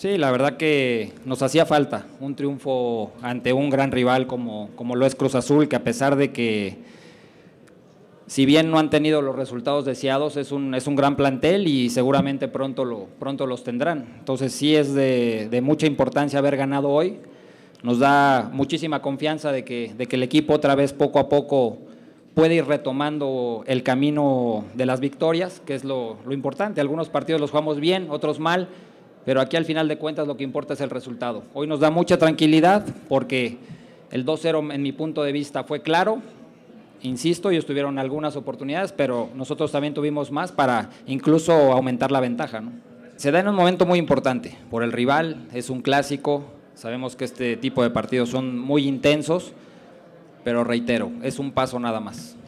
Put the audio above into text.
Sí, la verdad que nos hacía falta un triunfo ante un gran rival como, lo es Cruz Azul, que a pesar de que si bien no han tenido los resultados deseados, es un, gran plantel y seguramente pronto, lo, pronto los tendrán. Entonces sí es de, mucha importancia haber ganado hoy. Nos da muchísima confianza de que, el equipo otra vez poco a poco puede ir retomando el camino de las victorias, que es lo, lo importante. Algunos partidos los jugamos bien, otros mal pero aquí al final de cuentas lo que importa es el resultado. Hoy nos da mucha tranquilidad porque el 2-0 en mi punto de vista fue claro, insisto, ellos tuvieron algunas oportunidades, pero nosotros también tuvimos más para incluso aumentar la ventaja. Se da en un momento muy importante por el rival, es un clásico, sabemos que este tipo de partidos son muy intensos, pero reitero, es un paso nada más.